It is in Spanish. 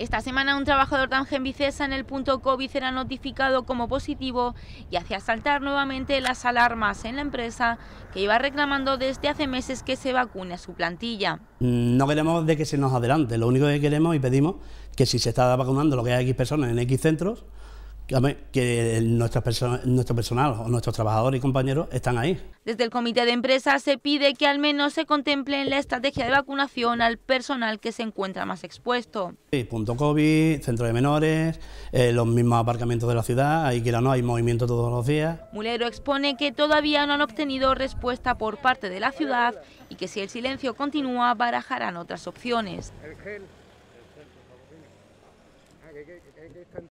Esta semana un trabajador de Ángel en el punto COVID será notificado como positivo y hace saltar nuevamente las alarmas en la empresa que iba reclamando desde hace meses que se vacune a su plantilla. Mm, no queremos de que se nos adelante, lo único que queremos y pedimos que si se está vacunando lo que hay X personas en X centros, que nuestro personal o nuestros trabajadores y compañeros están ahí. Desde el comité de empresa se pide que al menos se contemple en la estrategia de vacunación al personal que se encuentra más expuesto. Sí, punto COVID, centro de menores, eh, los mismos aparcamientos de la ciudad, ahí que no hay movimiento todos los días. Mulero expone que todavía no han obtenido respuesta por parte de la ciudad y que si el silencio continúa barajarán otras opciones.